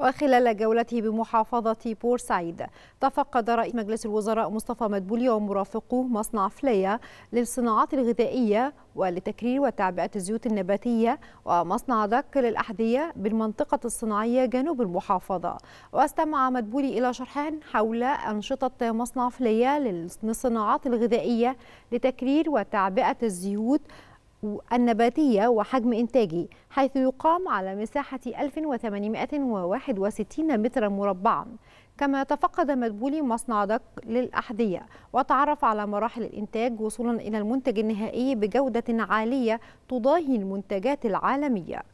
وخلال جولته بمحافظة بورسعيد تفقد رئيس مجلس الوزراء مصطفى مدبولي ومرافقه مصنع فليا للصناعات الغذائية ولتكرير وتعبئة الزيوت النباتية ومصنع دك للأحذية بالمنطقة الصناعية جنوب المحافظة واستمع مدبولي إلى شرحان حول أنشطة مصنع فليا للصناعات الغذائية لتكرير وتعبئة الزيوت النباتية وحجم إنتاجه حيث يقام على مساحة 1861 مترا مربعا كما تفقد مدبولي مصنع دك للأحذية وتعرف على مراحل الإنتاج وصولا إلى المنتج النهائي بجودة عالية تضاهي المنتجات العالمية